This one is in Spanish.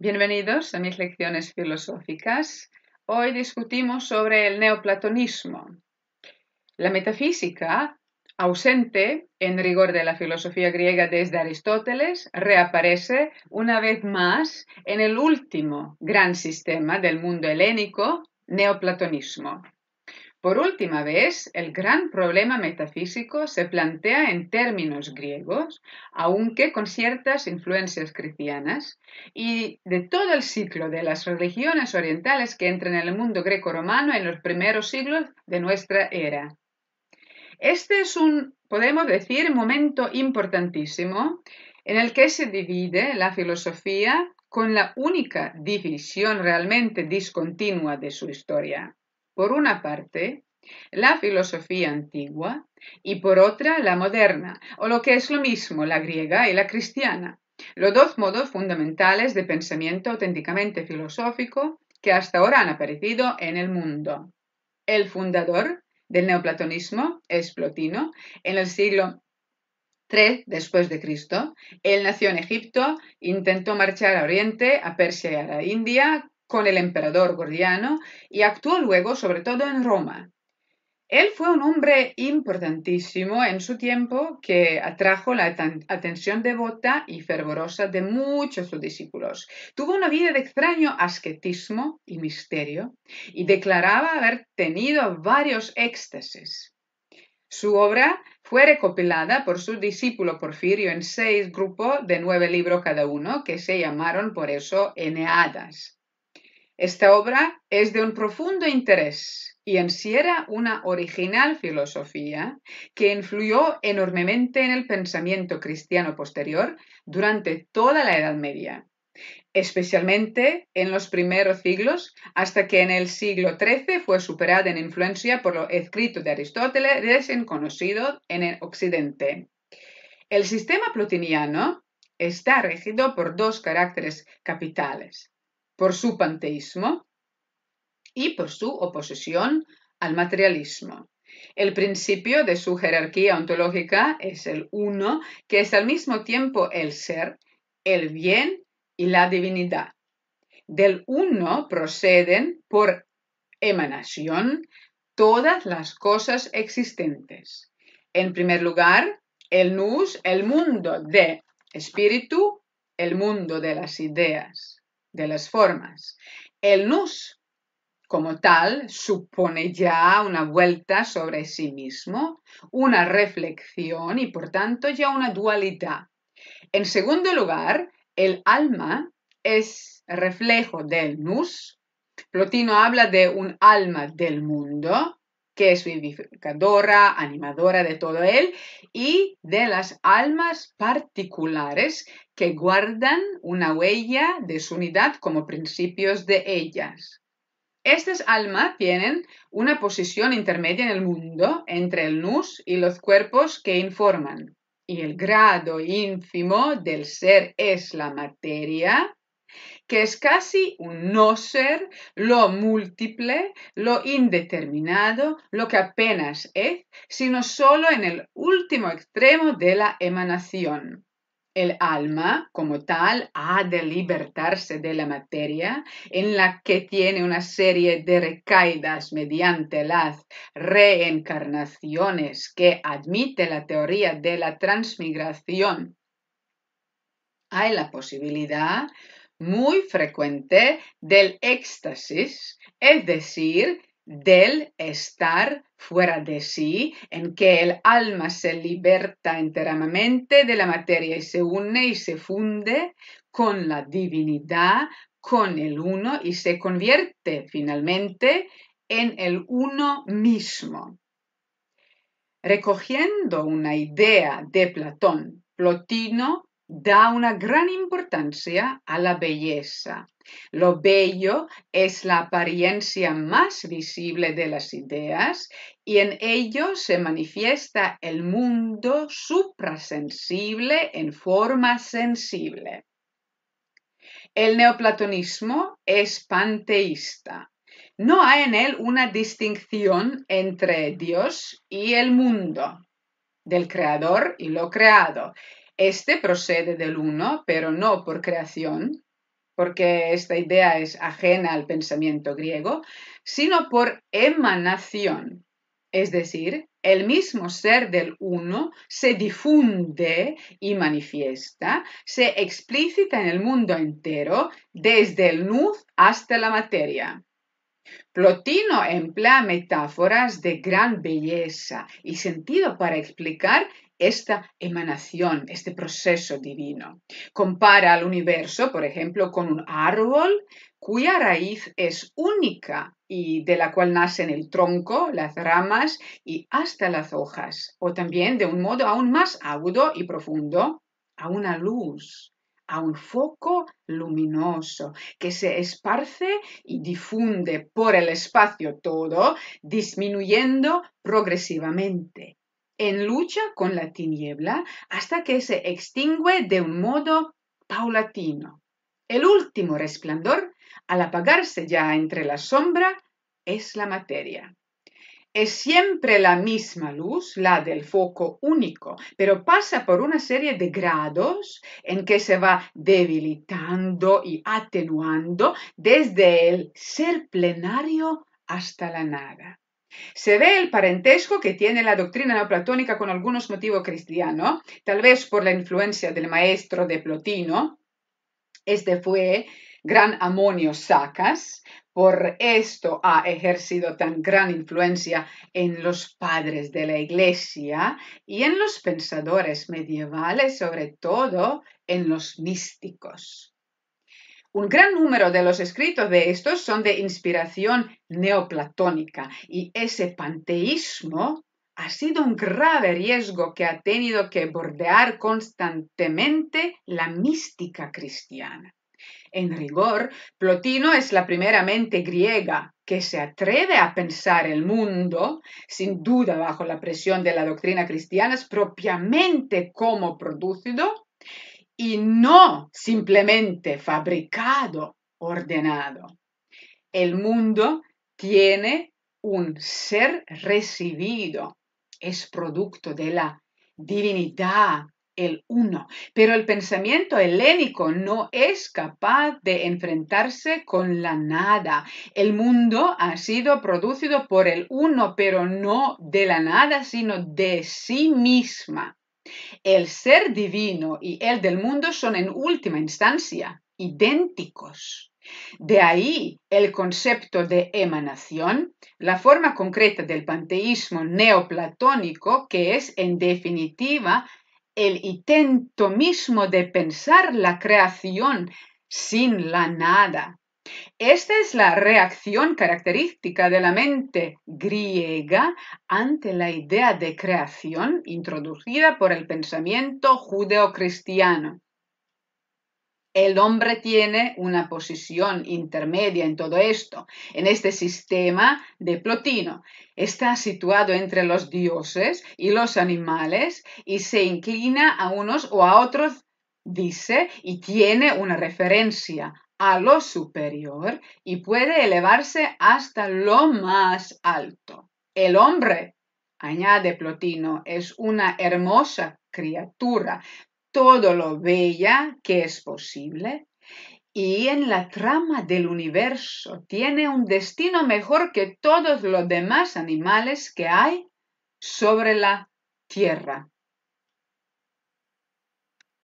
Bienvenidos a mis lecciones filosóficas. Hoy discutimos sobre el neoplatonismo. La metafísica, ausente en rigor de la filosofía griega desde Aristóteles, reaparece una vez más en el último gran sistema del mundo helénico, neoplatonismo. Por última vez, el gran problema metafísico se plantea en términos griegos, aunque con ciertas influencias cristianas, y de todo el ciclo de las religiones orientales que entran en el mundo greco-romano en los primeros siglos de nuestra era. Este es un, podemos decir, momento importantísimo en el que se divide la filosofía con la única división realmente discontinua de su historia por una parte, la filosofía antigua y por otra la moderna, o lo que es lo mismo, la griega y la cristiana, los dos modos fundamentales de pensamiento auténticamente filosófico que hasta ahora han aparecido en el mundo. El fundador del neoplatonismo es Plotino en el siglo III después de Cristo. Él nació en Egipto, intentó marchar a Oriente, a Persia y a la India, con el emperador Gordiano y actuó luego sobre todo en Roma. Él fue un hombre importantísimo en su tiempo que atrajo la atención devota y fervorosa de muchos sus discípulos. Tuvo una vida de extraño ascetismo y misterio y mm. declaraba haber tenido varios éxtasis. Su obra fue recopilada por su discípulo Porfirio en seis grupos de nueve libros cada uno que se llamaron por eso Eneadas. Esta obra es de un profundo interés y encierra una original filosofía que influyó enormemente en el pensamiento cristiano posterior durante toda la Edad Media, especialmente en los primeros siglos, hasta que en el siglo XIII fue superada en influencia por lo escrito de Aristóteles, recién en el Occidente. El sistema plutiniano está regido por dos caracteres capitales, por su panteísmo y por su oposición al materialismo. El principio de su jerarquía ontológica es el uno, que es al mismo tiempo el ser, el bien y la divinidad. Del uno proceden por emanación todas las cosas existentes. En primer lugar, el nous, el mundo de espíritu, el mundo de las ideas de las formas. El nus, como tal, supone ya una vuelta sobre sí mismo, una reflexión y por tanto ya una dualidad. En segundo lugar, el alma es reflejo del nus. Plotino habla de un alma del mundo, que es vivificadora, animadora de todo él, y de las almas particulares que guardan una huella de su unidad como principios de ellas. Estas almas tienen una posición intermedia en el mundo entre el nus y los cuerpos que informan, y el grado ínfimo del ser es la materia, que es casi un no ser, lo múltiple, lo indeterminado, lo que apenas es, sino solo en el último extremo de la emanación. El alma, como tal, ha de libertarse de la materia en la que tiene una serie de recaídas mediante las reencarnaciones que admite la teoría de la transmigración. Hay la posibilidad muy frecuente del éxtasis, es decir, del estar fuera de sí, en que el alma se liberta enteramente de la materia y se une y se funde con la divinidad, con el uno y se convierte finalmente en el uno mismo. Recogiendo una idea de Platón, Plotino da una gran importancia a la belleza. Lo bello es la apariencia más visible de las ideas y en ello se manifiesta el mundo suprasensible en forma sensible. El neoplatonismo es panteísta. No hay en él una distinción entre Dios y el mundo, del creador y lo creado este procede del uno, pero no por creación, porque esta idea es ajena al pensamiento griego, sino por emanación, es decir, el mismo ser del uno se difunde y manifiesta, se explícita en el mundo entero, desde el nuz hasta la materia. Plotino emplea metáforas de gran belleza y sentido para explicar esta emanación, este proceso divino. Compara al universo, por ejemplo, con un árbol cuya raíz es única y de la cual nacen el tronco, las ramas y hasta las hojas, o también de un modo aún más agudo y profundo, a una luz, a un foco luminoso que se esparce y difunde por el espacio todo, disminuyendo progresivamente en lucha con la tiniebla hasta que se extingue de un modo paulatino. El último resplandor, al apagarse ya entre la sombra, es la materia. Es siempre la misma luz, la del foco único, pero pasa por una serie de grados en que se va debilitando y atenuando desde el ser plenario hasta la nada. Se ve el parentesco que tiene la doctrina neoplatónica con algunos motivos cristianos, tal vez por la influencia del maestro de Plotino. Este fue gran Amonio Sacas, por esto ha ejercido tan gran influencia en los padres de la Iglesia y en los pensadores medievales, sobre todo en los místicos. Un gran número de los escritos de estos son de inspiración neoplatónica y ese panteísmo ha sido un grave riesgo que ha tenido que bordear constantemente la mística cristiana. En rigor, Plotino es la primera mente griega que se atreve a pensar el mundo, sin duda bajo la presión de la doctrina cristiana, propiamente como producido y no simplemente fabricado, ordenado. El mundo tiene un ser recibido, es producto de la divinidad, el uno. Pero el pensamiento helénico no es capaz de enfrentarse con la nada. El mundo ha sido producido por el uno, pero no de la nada, sino de sí misma. El ser divino y el del mundo son en última instancia idénticos. De ahí el concepto de emanación, la forma concreta del panteísmo neoplatónico, que es en definitiva el intento mismo de pensar la creación sin la nada, esta es la reacción característica de la mente griega ante la idea de creación introducida por el pensamiento judeocristiano. El hombre tiene una posición intermedia en todo esto, en este sistema de Plotino. Está situado entre los dioses y los animales y se inclina a unos o a otros, dice, y tiene una referencia a lo superior y puede elevarse hasta lo más alto. El hombre, añade Plotino, es una hermosa criatura, todo lo bella que es posible, y en la trama del universo tiene un destino mejor que todos los demás animales que hay sobre la tierra.